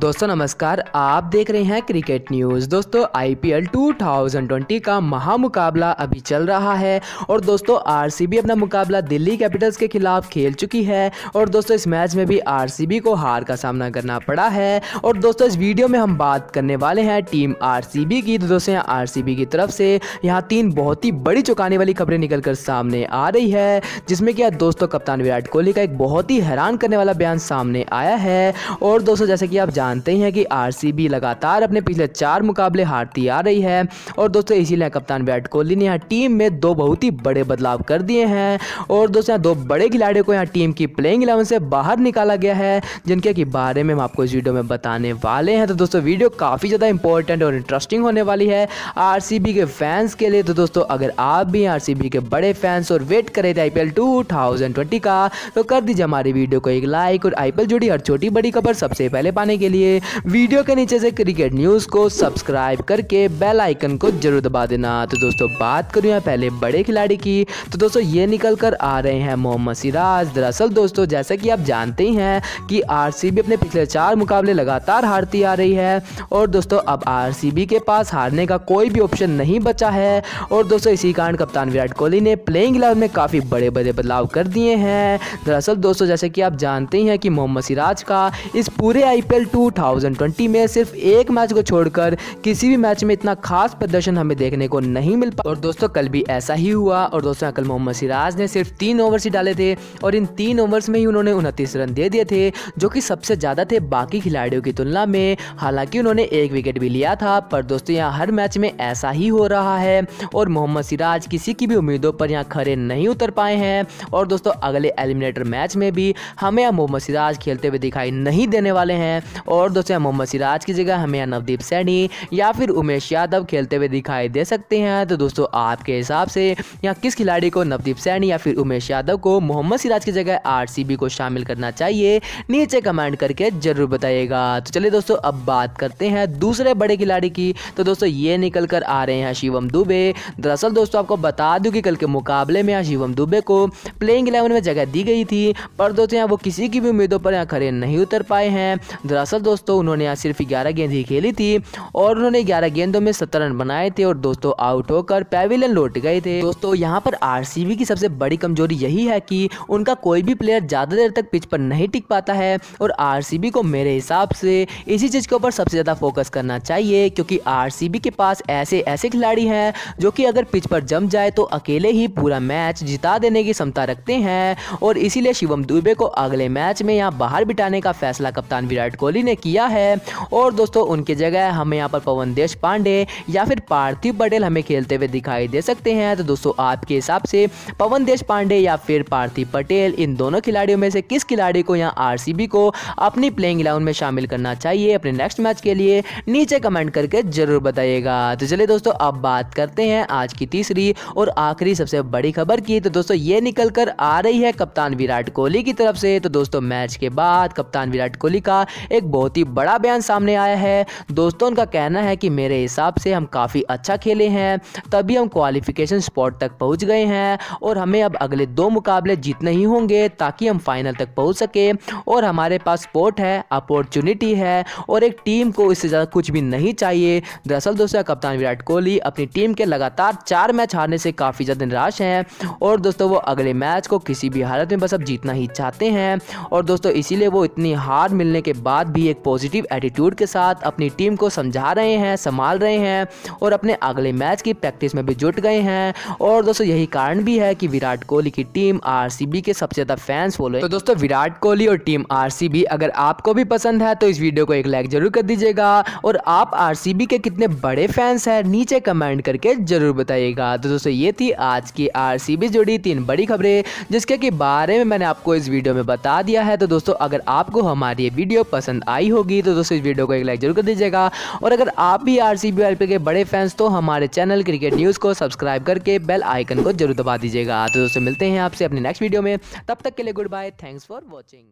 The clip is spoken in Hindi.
दोस्तों नमस्कार आप देख रहे हैं क्रिकेट न्यूज़ दोस्तों आईपीएल 2020 का महामुकाबला अभी चल रहा है और दोस्तों आरसीबी अपना मुकाबला दिल्ली कैपिटल्स के खिलाफ खेल चुकी है और दोस्तों इस मैच में भी आरसीबी को हार का सामना करना पड़ा है और दोस्तों इस वीडियो में हम बात करने वाले हैं टीम आर की तो दोस्तों यहाँ आर की तरफ से यहाँ तीन बहुत ही बड़ी चुकाने वाली खबरें निकल कर सामने आ रही है जिसमें कि दोस्तों कप्तान विराट कोहली का एक बहुत ही हैरान करने वाला बयान सामने आया है और दोस्तों जैसे कि आप जान जानते ही हैं कि आरसीबी लगातार अपने पिछले चार मुकाबले हारती आ रही है और दोस्तों इसीलिए कप्तान विराट कोहली ने यहाँ टीम में दो बहुत ही बड़े बदलाव कर दिए हैं और दोस्तों यहाँ दो बड़े खिलाड़ियों को यहाँ टीम की प्लेइंग इलेवन से बाहर निकाला गया है जिनके के बारे में हम आपको इस वीडियो में बताने वाले हैं तो दोस्तों वीडियो काफ़ी ज़्यादा इंपॉर्टेंट और इंटरेस्टिंग होने वाली है आर के फैंस के लिए तो दोस्तों अगर आप भी आर के बड़े फैंस और वेट करें थे आई पी का तो कर दीजिए हमारी वीडियो को एक लाइक और आई जुड़ी हर छोटी बड़ी खबर सबसे पहले पाने के लिए लिए वीडियो के नीचे से क्रिकेट न्यूज़ को सब्सक्राइब करके बेल आइकन को जरूर दबा देना तो दोस्तों बात करूँ यहाँ पहले बड़े खिलाड़ी की तो दोस्तों ये निकल कर आ रहे हैं मोहम्मद सिराज दरअसल दोस्तों जैसा कि आप जानते ही हैं कि आर अपने पिछले चार मुकाबले लगातार हारती आ रही है और दोस्तों अब आर के पास हारने का कोई भी ऑप्शन नहीं बचा है और दोस्तों इसी कारण कप्तान विराट कोहली ने प्लेइंग इलेवन में काफ़ी बड़े बड़े बदलाव कर दिए हैं दरअसल दोस्तों जैसे कि आप जानते ही हैं कि मोहम्मद सिराज का इस पूरे आईपीएल पी 2020 में सिर्फ एक मैच को छोड़कर किसी भी मैच में इतना खास प्रदर्शन हमें देखने को नहीं मिल पा और दोस्तों कल भी ऐसा ही हुआ और दोस्तों कल मोहम्मद सिराज ने सिर्फ तीन ओवर्स ही डाले थे और इन तीन ओवर्स में ही उन्होंने उनतीस रन दे दिए थे जो कि सबसे ज़्यादा थे बाकी खिलाड़ियों की तुलना में हालांकि उन्होंने एक विकेट भी लिया था पर दोस्तों यहाँ हर मैच में ऐसा ही हो रहा है और मोहम्मद सिराज किसी की भी उम्मीदों पर यहाँ खड़े नहीं उतर पाए हैं और दोस्तों अगले एलिमिनेटर मैच में भी हमें यहाँ मोहम्मद सिराज खेलते हुए दिखाई नहीं देने वाले हैं और और दोस्तों मोहम्मद सिराज की जगह हमें नवदीप सैनी या फिर उमेश यादव खेलते हुए दिखाई दे सकते हैं तो दोस्तों आपके हिसाब से यहाँ किस खिलाड़ी को नवदीप सैनी या फिर उमेश यादव को मोहम्मद सिराज की जगह आर को शामिल करना चाहिए नीचे कमेंट करके जरूर बताइएगा तो चलिए दोस्तों अब बात करते हैं दूसरे बड़े खिलाड़ी की तो दोस्तों ये निकल कर आ रहे हैं शिवम दुबे दरअसल दोस्तों आपको बता दूं कि कल के मुकाबले में शिवम दुबे को प्लेइंग इलेवन में जगह दी गई थी पर दोस्तों यहाँ वो किसी की भी उम्मीदों पर यहाँ खड़े नहीं उतर पाए हैं दरअसल दोस्तों उन्होंने यहाँ सिर्फ ग्यारह गेंद ही खेली थी और उन्होंने ग्यारह गेंदों में सत्तर रन बनाए थे और दोस्तों आउट होकर पैविलियन लौट गए थे दोस्तों यहाँ पर आर की सबसे बड़ी कमजोरी यही है कि उनका कोई भी प्लेयर ज़्यादा देर तक पिच पर नहीं टिक पाता है और आर को मेरे हिसाब से इसी चीज़ के ऊपर सबसे ज़्यादा फोकस करना चाहिए क्योंकि आर के पास ऐसे ऐसे खिलाड़ी हैं जो कि अगर पिच पर जम जाए तो अकेले ही पूरा मैच जिता देने की क्षमता रखते हैं और इसीलिए शिवम दुबे को अगले मैच में यहाँ बाहर बिठाने का फैसला कप्तान विराट कोहली ने ने किया है और दोस्तों उनकी जगह हमें यहाँ पर पवन देश पांडे या फिर पार्थिव पटेल हमें खेलते हुए दिखाई दे सकते हैं तो दोस्तों आपके हिसाब से पवन देश पांडे या फिर पार्थिव पटेल इन दोनों खिलाड़ियों में से किस खिलाड़ी को या आर को अपनी प्लेइंग इलेवन में शामिल करना चाहिए अपने नेक्स्ट मैच के लिए नीचे कमेंट करके जरूर बताइएगा तो चलिए दोस्तों अब बात करते हैं आज की तीसरी और आखिरी सबसे बड़ी खबर की तो दोस्तों ये निकल कर आ रही है कप्तान विराट कोहली की तरफ से तो दोस्तों मैच के बाद कप्तान विराट कोहली का एक बहुत ही बड़ा बयान सामने आया है दोस्तों उनका कहना है कि मेरे हिसाब से हम काफ़ी अच्छा खेले हैं तभी हम क्वालिफिकेशन स्पॉट तक पहुँच गए हैं और हमें अब अगले दो मुकाबले जीतने ही होंगे ताकि हम फाइनल तक पहुँच सकें और हमारे पास स्पोर्ट है अपॉर्चुनिटी है और एक टीम को इससे ज़्यादा कुछ भी नहीं चाहिए दरअसल दोस्तों कप्तान विराट कोहली अपनी टीम के लगातार चार मैच हारने से काफ़ी ज़्यादा निराश हैं और दोस्तों वो अगले मैच को किसी भी हालत में बस अब जीतना ही चाहते हैं और दोस्तों इसीलिए वो इतनी हार मिलने के बाद भी एक पॉजिटिव एटीट्यूड के साथ अपनी टीम को समझा रहे हैं संभाल रहे हैं और अपने अगले मैच की प्रैक्टिस में भी जुट गए हैं और दोस्तों यही कारण भी है कि विराट कोहली की टीम आर के सबसे ज़्यादा फैंस फॉलो तो दोस्तों विराट कोहली और टीम आर अगर आपको भी पसंद है तो इस वीडियो को एक लाइक जरूर कर दीजिएगा और आप आर के कितने बड़े फैंस हैं नीचे कमेंट करके जरूर बताइएगा तो दोस्तों ये थी आज की आर जुड़ी तीन बड़ी खबरें जिसके के बारे में मैंने आपको इस वीडियो में बता दिया है तो दोस्तों अगर आपको हमारी ये वीडियो पसंद आई आई होगी तो दोस्तों इस वीडियो को एक लाइक जरूर कर दीजिएगा और अगर आप भी आर सी के बड़े फैंस तो हमारे चैनल क्रिकेट न्यूज़ को सब्सक्राइब करके बेल आइकन को जरूर दबा दीजिएगा तो दोस्तों मिलते हैं आपसे अपने नेक्स्ट वीडियो में तब तक के लिए goodbye thanks for watching